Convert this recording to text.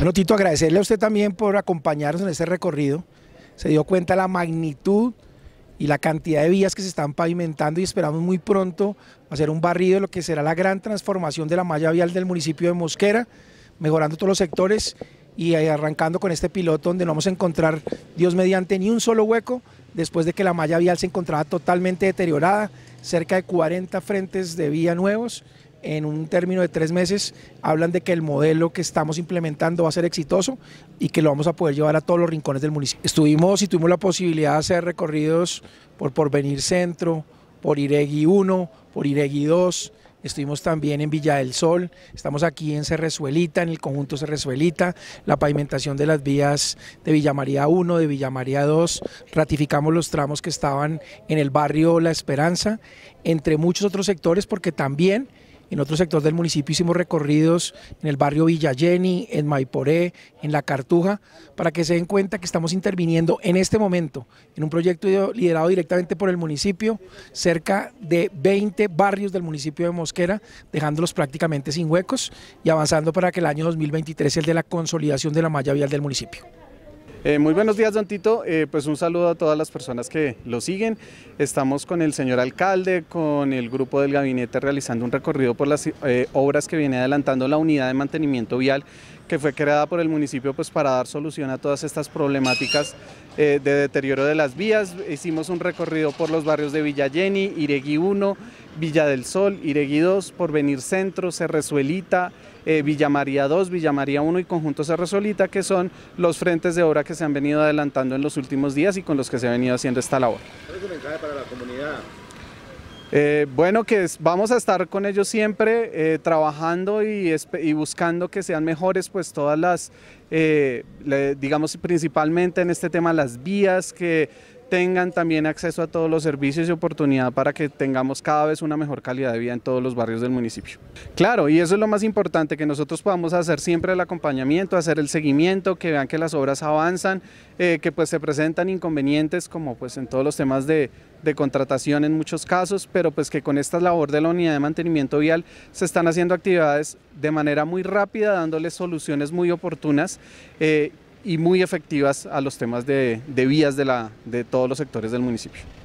Bueno, Tito, agradecerle a usted también por acompañarnos en este recorrido. Se dio cuenta la magnitud y la cantidad de vías que se están pavimentando y esperamos muy pronto hacer un barrido de lo que será la gran transformación de la malla vial del municipio de Mosquera, mejorando todos los sectores y arrancando con este piloto donde no vamos a encontrar, Dios mediante, ni un solo hueco después de que la malla vial se encontraba totalmente deteriorada, cerca de 40 frentes de vía nuevos en un término de tres meses hablan de que el modelo que estamos implementando va a ser exitoso y que lo vamos a poder llevar a todos los rincones del municipio. Estuvimos y tuvimos la posibilidad de hacer recorridos por Porvenir Centro, por Iregui 1, por Iregui 2, Estuvimos también en Villa del Sol, estamos aquí en Cerresuelita en el conjunto Cerrezuelita, la pavimentación de las vías de Villamaría María 1, de Villamaría María 2, ratificamos los tramos que estaban en el barrio La Esperanza, entre muchos otros sectores, porque también en otro sector del municipio hicimos recorridos en el barrio Villayeni, en Maiporé, en La Cartuja, para que se den cuenta que estamos interviniendo en este momento en un proyecto liderado directamente por el municipio, cerca de 20 barrios del municipio de Mosquera, dejándolos prácticamente sin huecos y avanzando para que el año 2023 sea el de la consolidación de la malla vial del municipio. Eh, muy buenos días, don Tito. Eh, pues un saludo a todas las personas que lo siguen. Estamos con el señor alcalde, con el grupo del gabinete realizando un recorrido por las eh, obras que viene adelantando la unidad de mantenimiento vial que fue creada por el municipio pues, para dar solución a todas estas problemáticas de deterioro de las vías. Hicimos un recorrido por los barrios de Villalleni, Iregui 1, Villa del Sol, Iregui 2, Porvenir Centro, Cerrezuelita, eh, Villa María 2, Villa María 1 y Conjunto Cerrezuelita, que son los frentes de obra que se han venido adelantando en los últimos días y con los que se ha venido haciendo esta labor. para la comunidad? Eh, bueno, que vamos a estar con ellos siempre eh, trabajando y, buscando que sean mejores, pues todas las, eh, digamos principalmente en este tema las vías, que tengan también acceso a todos los servicios y oportunidad para que tengamos cada vez una mejor calidad de vida en todos los barrios del municipio. Claro, y eso es lo más importante, que nosotros podamos hacer siempre el acompañamiento, hacer el seguimiento, que vean que las obras avanzan, eh, que pues se presentan inconvenientes como pues en todos los temas de, contratación en muchos casos, pero pues que con esta labor de la unidad de mantenimiento vial se están haciendo actividades de manera muy rápida, dándoles soluciones muy oportunas eh, y muy efectivas a los temas de, de vías de, la, de todos los sectores del municipio.